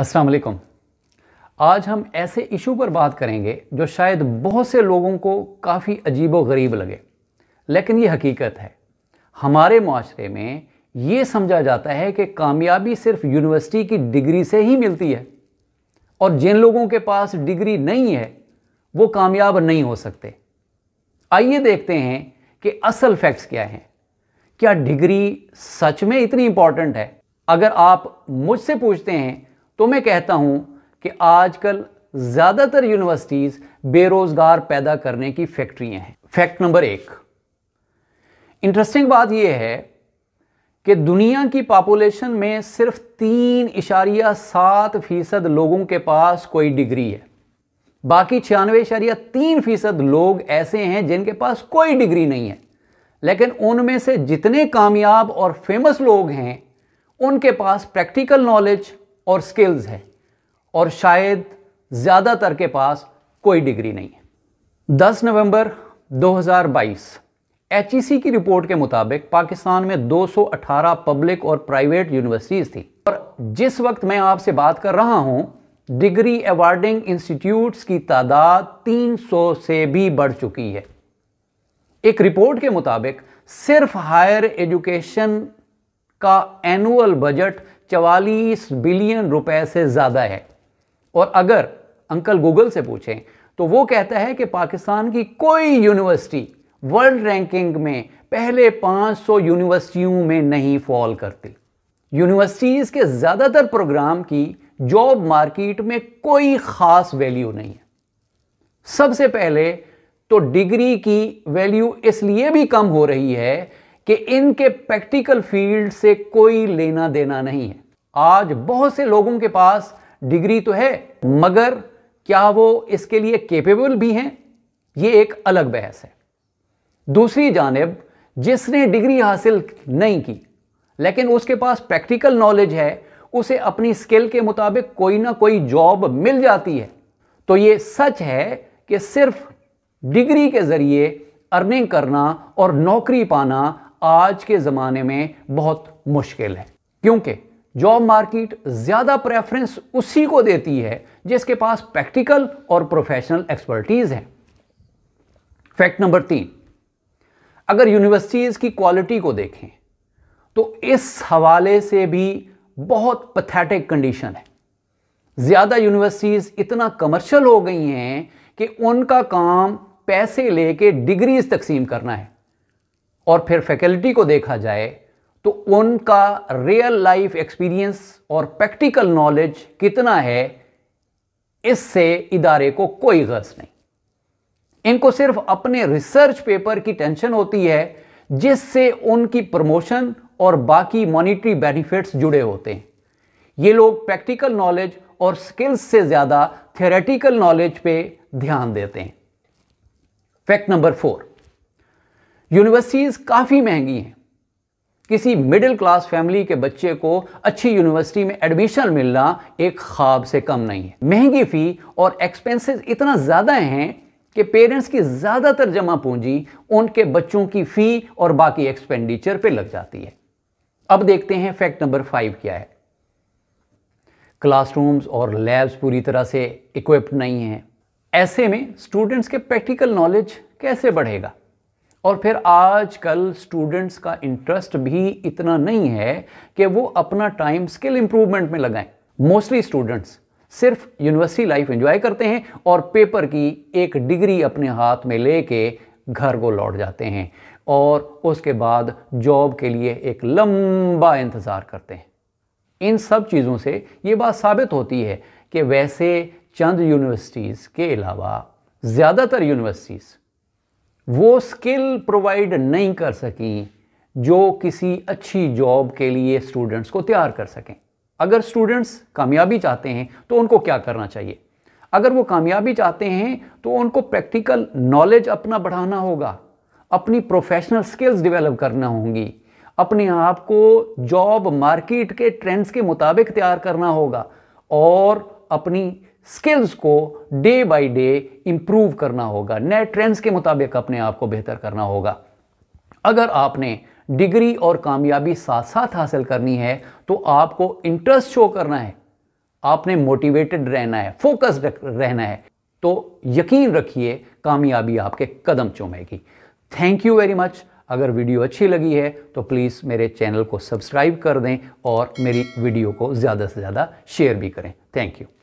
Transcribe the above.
असलकम आज हम ऐसे इशू पर बात करेंगे जो शायद बहुत से लोगों को काफ़ी अजीब व गरीब लगे लेकिन ये हकीकत है हमारे माशरे में ये समझा जाता है कि कामयाबी सिर्फ यूनिवर्सिटी की डिग्री से ही मिलती है और जिन लोगों के पास डिग्री नहीं है वो कामयाब नहीं हो सकते आइए देखते हैं कि असल फैक्ट्स क्या हैं क्या डिग्री सच में इतनी इम्पॉर्टेंट है अगर आप मुझसे पूछते हैं तो मैं कहता हूँ कि आजकल ज़्यादातर यूनिवर्सिटीज़ बेरोज़गार पैदा करने की फैक्ट्रियाँ हैं फैक्ट नंबर एक इंटरेस्टिंग बात यह है कि दुनिया की पॉपुलेशन में सिर्फ तीन इशारिया सात फीसद लोगों के पास कोई डिग्री है बाकी छियानवे इशारिया तीन फीसद लोग ऐसे हैं जिनके पास कोई डिग्री नहीं है लेकिन उनमें से जितने कामयाब और फेमस लोग हैं उनके पास प्रैक्टिकल नॉलेज और स्किल्स है और शायद ज़्यादातर के पास कोई डिग्री नहीं है 10 नवंबर 2022 एचईसी e की रिपोर्ट के मुताबिक पाकिस्तान में 218 पब्लिक और प्राइवेट यूनिवर्सिटीज़ थी और जिस वक्त मैं आपसे बात कर रहा हूं डिग्री अवार्डिंग इंस्टीट्यूट्स की तादाद 300 से भी बढ़ चुकी है एक रिपोर्ट के मुताबिक सिर्फ हायर एजुकेशन का एनुअल बजट चवालीस बिलियन रुपए से ज़्यादा है और अगर अंकल गूगल से पूछें तो वो कहता है कि पाकिस्तान की कोई यूनिवर्सिटी वर्ल्ड रैंकिंग में पहले 500 यूनिवर्सिटियों में नहीं फॉल करती यूनिवर्सिटीज़ के ज़्यादातर प्रोग्राम की जॉब मार्केट में कोई ख़ास वैल्यू नहीं है सबसे पहले तो डिग्री की वैल्यू इसलिए भी कम हो रही है कि इनके प्रैक्टिकल फील्ड से कोई लेना देना नहीं है आज बहुत से लोगों के पास डिग्री तो है मगर क्या वो इसके लिए केपेबल भी हैं ये एक अलग बहस है दूसरी जानब जिसने डिग्री हासिल नहीं की लेकिन उसके पास प्रैक्टिकल नॉलेज है उसे अपनी स्किल के मुताबिक कोई ना कोई जॉब मिल जाती है तो ये सच है कि सिर्फ डिग्री के ज़रिए अर्निंग करना और नौकरी पाना आज के ज़माने में बहुत मुश्किल है क्योंकि जॉब मार्केट ज़्यादा प्रेफरेंस उसी को देती है जिसके पास प्रैक्टिकल और प्रोफेशनल एक्सपर्टीज़ है फैक्ट नंबर तीन अगर यूनिवर्सिटीज़ की क्वालिटी को देखें तो इस हवाले से भी बहुत पथेटिक कंडीशन है ज़्यादा यूनिवर्सिटीज़ इतना कमर्शियल हो गई हैं कि उनका काम पैसे लेके डिग्रीज तकसीम करना है और फिर फैकल्टी को देखा जाए तो उनका रियल लाइफ एक्सपीरियंस और प्रैक्टिकल नॉलेज कितना है इससे इदारे को कोई गर्ज नहीं इनको सिर्फ अपने रिसर्च पेपर की टेंशन होती है जिससे उनकी प्रमोशन और बाकी मॉनिटरी बेनिफिट्स जुड़े होते हैं ये लोग प्रैक्टिकल नॉलेज और स्किल्स से ज़्यादा थेरेटिकल नॉलेज पे ध्यान देते हैं फैक्ट नंबर फोर यूनिवर्सिटीज़ काफ़ी महंगी हैं किसी मिडिल क्लास फैमिली के बच्चे को अच्छी यूनिवर्सिटी में एडमिशन मिलना एक ख्वाब से कम नहीं है महंगी फ़ी और एक्सपेंसेस इतना ज़्यादा हैं कि पेरेंट्स की ज़्यादातर जमा पूंजी उनके बच्चों की फ़ी और बाकी एक्सपेंडिचर पे लग जाती है अब देखते हैं फैक्ट नंबर फाइव क्या है क्लासरूम्स और लैब्स पूरी तरह से इक्विप्ड नहीं हैं ऐसे में स्टूडेंट्स के प्रैक्टिकल नॉलेज कैसे बढ़ेगा और फिर आजकल स्टूडेंट्स का इंटरेस्ट भी इतना नहीं है कि वो अपना टाइम स्किल इंप्रूवमेंट में लगाएं मोस्टली स्टूडेंट्स सिर्फ यूनिवर्सिटी लाइफ एंजॉय करते हैं और पेपर की एक डिग्री अपने हाथ में लेके घर को लौट जाते हैं और उसके बाद जॉब के लिए एक लंबा इंतज़ार करते हैं इन सब चीज़ों से ये बात साबित होती है कि वैसे चंद यूनिवर्सिटीज़ के अलावा ज़्यादातर यूनिवर्सिटीज़ वो स्किल प्रोवाइड नहीं कर सकी जो किसी अच्छी जॉब के लिए स्टूडेंट्स को तैयार कर सकें अगर स्टूडेंट्स कामयाबी चाहते हैं तो उनको क्या करना चाहिए अगर वो कामयाबी चाहते हैं तो उनको प्रैक्टिकल नॉलेज अपना बढ़ाना होगा अपनी प्रोफेशनल स्किल्स डेवलप करना होंगी अपने आप को जॉब मार्केट के ट्रेंड्स के मुताबिक तैयार करना होगा और अपनी स्किल्स को डे बाय डे इम्प्रूव करना होगा नए ट्रेंड्स के मुताबिक अपने आप को बेहतर करना होगा अगर आपने डिग्री और कामयाबी साथ साथ हासिल करनी है तो आपको इंटरेस्ट शो करना है आपने मोटिवेटेड रहना है फोकस्ड रहना है तो यकीन रखिए कामयाबी आपके कदम चूमेगी थैंक यू वेरी मच अगर वीडियो अच्छी लगी है तो प्लीज़ मेरे चैनल को सब्सक्राइब कर दें और मेरी वीडियो को ज़्यादा से ज़्यादा शेयर भी करें थैंक यू